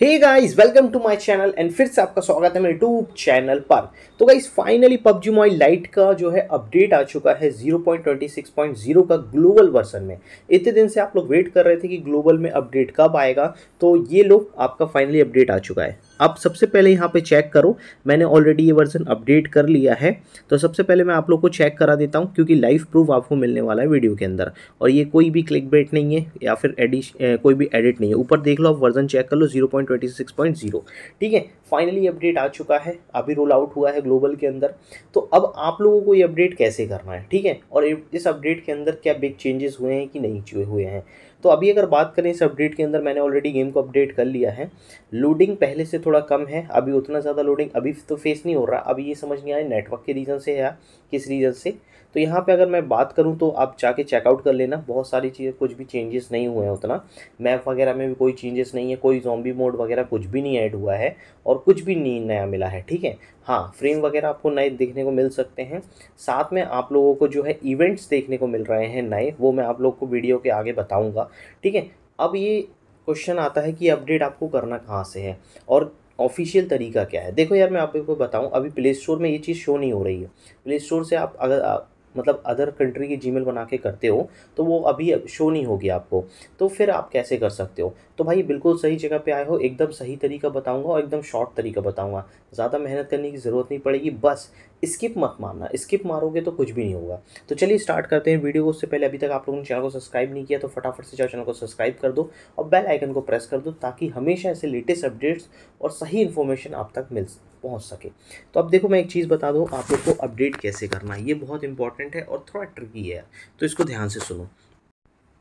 hey guys welcome to my channel and फिर से आपका स्वागत है मेरे यूट्यूब चैनल पर तो guys finally PUBG mobile lite का जो है अपडेट आ चुका है 0.26.0 का ग्लोबल वर्सन में इतने दिन से आप लोग वेट कर रहे थे कि ग्लोबल में अपडेट कब आएगा तो ये लोग आपका फाइनली अपडेट आ चुका है अब सबसे पहले यहाँ पे चेक करो मैंने ऑलरेडी ये वर्जन अपडेट कर लिया है तो सबसे पहले मैं आप लोग को चेक करा देता हूँ क्योंकि लाइव प्रूफ आपको मिलने वाला है वीडियो के अंदर और ये कोई भी क्लिक बेट नहीं है या फिर एडिश कोई भी एडिट नहीं है ऊपर देख लो आप वर्जन चेक कर लो zero point twenty six point zero ठीक है फाइनली अपडेट आ चुका है अभी रोल आउट हुआ है ग्लोबल के अंदर तो अब आप लोगों को ये अपडेट कैसे करना है ठीक है और इस अपडेट के अंदर क्या बिग चेंजेस हुए हैं कि नहीं हुए हैं तो अभी अगर बात करें इस अपडेट के अंदर मैंने ऑलरेडी गेम को अपडेट कर लिया है लोडिंग पहले से थोड़ा कम है अभी उतना ज़्यादा लोडिंग अभी तो फेस नहीं हो रहा अभी ये समझ नहीं आया नेटवर्क के रीज़न से या किस रीज़न से तो यहाँ पे अगर मैं बात करूँ तो आप जाके चेकआउट कर लेना बहुत सारी चीज़ें कुछ भी चेंजेस नहीं हुए हैं उतना मैप वगैरह में भी कोई चेंजेस नहीं है कोई जॉम्बी मोड वगैरह कुछ भी नहीं ऐड हुआ है और कुछ भी नहीं नया मिला है ठीक है हाँ फ्रेम वगैरह आपको नए देखने को मिल सकते हैं साथ में आप लोगों को जो है इवेंट्स देखने को मिल रहे हैं नए वो मैं आप लोग को वीडियो के आगे बताऊँगा ठीक है अब ये क्वेश्चन आता है कि अपडेट आपको करना कहाँ से है और ऑफिशियल तरीका क्या है देखो यार मैं आपको बताऊं अभी प्ले स्टोर में ये चीज़ शो नहीं हो रही है प्ले स्टोर से आप अगर आ, मतलब अदर कंट्री की जीमेल बना के करते हो तो वो अभी शो नहीं होगी आपको तो फिर आप कैसे कर सकते हो तो भाई बिल्कुल सही जगह पे आए हो एकदम सही तरीका बताऊंगा और एकदम शॉर्ट तरीका बताऊंगा ज़्यादा मेहनत करने की ज़रूरत नहीं पड़ेगी बस स्किप मत मारना स्किप मारोगे तो कुछ भी नहीं होगा तो चलिए स्टार्ट करते हैं वीडियो को उससे पहले अभी तक आप लोगों ने चैनल को सब्सक्राइब नहीं किया तो फटाफट से जाओ चैनल को सब्सक्राइब कर दो और बेल आइकन को प्रेस कर दो ताकि हमेशा ऐसे लेटेस्ट अपडेट्स और सही इन्फॉर्मेशन आप तक मिल पहुँच सके तो अब देखो मैं एक चीज़ बता दूँ आप लोग को अपडेट कैसे करना है ये बहुत इंपॉर्टेंट है और थोड़ा ट्रिकी है तो इसको ध्यान से सुनो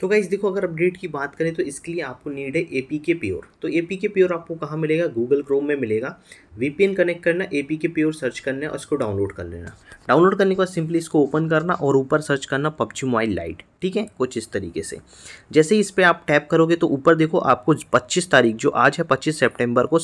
तो गाइज देखो अगर अपडेट की बात करें तो इसके लिए आपको नीड है ए पी के प्योर तो ए पी के प्योर आपको कहाँ मिलेगा गूगल क्रोम में मिलेगा वीपीएन कनेक्ट करना A P K pure search करना और इसको डाउनलोड कर लेना डाउनलोड करने के बाद सिंपली इसको ओपन करना और ऊपर सर्च करना पबजी मोबाइल लाइट ठीक है कुछ इस तरीके से जैसे ही इस पर आप टैप करोगे तो ऊपर देखो आपको 25 तारीख जो आज है 25 सितंबर को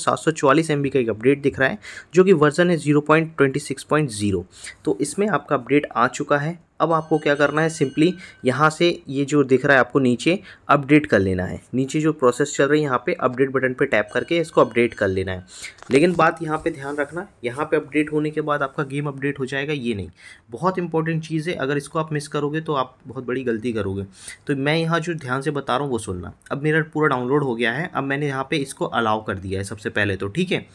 एम बी का एक अपडेट दिख रहा है जो कि वर्जन है 0.26.0 तो इसमें आपका अपडेट आ चुका है अब आपको क्या करना है सिंपली यहाँ से ये जो दिख रहा है आपको नीचे अपडेट कर लेना है नीचे जो प्रोसेस चल रही है यहाँ पे अपडेट बटन पे टैप करके इसको अपडेट कर लेना है लेकिन बात यहाँ पे ध्यान रखना यहाँ पे अपडेट होने के बाद आपका गेम अपडेट हो जाएगा ये नहीं बहुत इंपॉर्टेंट चीज़ है अगर इसको आप मिस करोगे तो आप बहुत बड़ी गलती करोगे तो मैं यहाँ जो ध्यान से बता रहा हूँ वो सुनना अब मेरा पूरा डाउनलोड हो गया है अब मैंने यहाँ पर इसको अलाउ कर दिया है सबसे पहले तो ठीक है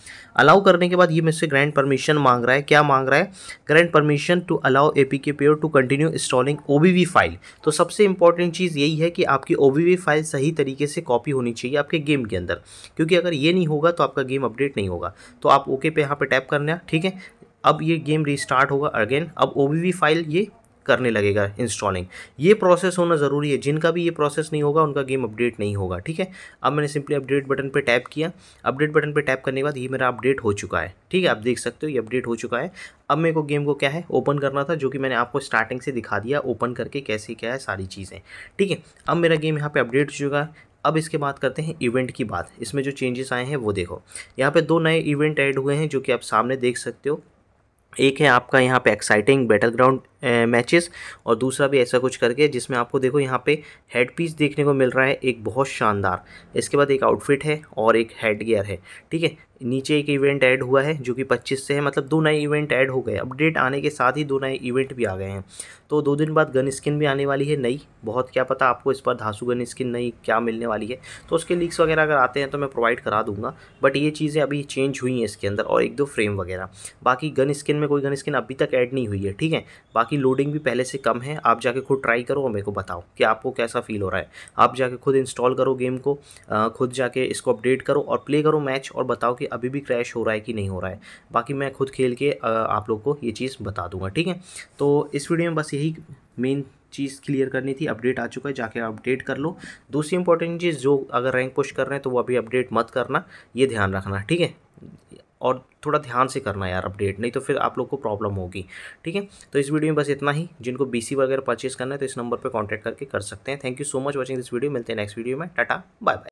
अलाउ करने के बाद ये मुझसे ग्रैंड परमिशन मांग रहा है क्या मांग रहा है grand permission to allow A P K pure to continue continue installing O file तो सबसे इंपॉर्टेंट चीज़ यही है कि आपकी ओ फाइल सही तरीके से कॉपी होनी चाहिए आपके गेम के अंदर क्योंकि अगर ये नहीं होगा तो आपका गेम अपडेट नहीं होगा तो आप ओके पे यहाँ पे टैप करना ठीक है अब ये गेम रिस्टार्ट होगा अगेन अब ओ फाइल ये करने लगेगा इंस्टॉलिंग ये प्रोसेस होना ज़रूरी है जिनका भी ये प्रोसेस नहीं होगा उनका गेम अपडेट नहीं होगा ठीक है अब मैंने सिंपली अपडेट बटन पर टैप किया अपडेट बटन पर टैप करने के बाद ये मेरा अपडेट हो चुका है ठीक है आप देख सकते हो ये अपडेट हो चुका है अब मेरे को गेम को क्या है ओपन करना था जो कि मैंने आपको स्टार्टिंग से दिखा दिया ओपन करके कैसे क्या है सारी चीज़ें ठीक है अब मेरा गेम यहाँ पर अपडेट हो चुका है अब इसके बात करते हैं इवेंट की बात इसमें जो चेंजेस आए हैं वो देखो यहाँ पे दो नए इवेंट ऐड हुए हैं जो कि आप सामने देख सकते हो एक है आपका यहाँ पे एक्साइटिंग बैटल ग्राउंड मैचेस और दूसरा भी ऐसा कुछ करके जिसमें आपको देखो यहाँ पे हेड पीस देखने को मिल रहा है एक बहुत शानदार इसके बाद एक आउटफिट है और एक हेड गियर है ठीक है नीचे एक इवेंट ऐड हुआ है जो कि 25 से है मतलब दो नए इवेंट ऐड हो गए अपडेट आने के साथ ही दो नए इवेंट भी आ गए हैं तो दो दिन बाद गन स्किन भी आने वाली है नई बहुत क्या पता आपको इस पर धांसू गन स्किन नई क्या मिलने वाली है तो उसके लीक्स वगैरह अगर आते हैं तो मैं प्रोवाइड करा दूंगा बट ये चीज़ें अभी चेंज हुई हैं इसके अंदर और एक दो फ्रेम वगैरह बाकी गन स्किन में कोई गन स्किन अभी तक ऐड नहीं हुई है ठीक है बाकी बाकी लोडिंग भी पहले से कम है आप जाके खुद ट्राई करो और मेरे को बताओ कि आपको कैसा फील हो रहा है आप जाके खुद इंस्टॉल करो गेम को खुद जाके इसको अपडेट करो और प्ले करो मैच और बताओ कि अभी भी क्रैश हो रहा है कि नहीं हो रहा है बाकी मैं खुद खेल के आप लोग को ये चीज़ बता दूंगा ठीक है तो इस वीडियो में बस यही मेन चीज़ क्लियर करनी थी अपडेट आ चुका है जाके अपडेट कर लो दूसरी इंपॉर्टेंट चीज़ जो अगर रैंक पुश कर रहे हैं तो वो अभी अपडेट मत करना ये ध्यान रखना ठीक है और थोड़ा ध्यान से करना यार अपडेट नहीं तो फिर आप लोग को प्रॉब्लम होगी ठीक है तो इस वीडियो में बस इतना ही जिनको बीसी वगैरह परचेज करना है तो इस नंबर पर कॉन्टैक्ट करके कर सकते हैं thank you so much watching this video मिलते हैं नेक्स्ट वीडियो में टाटा बाय बाय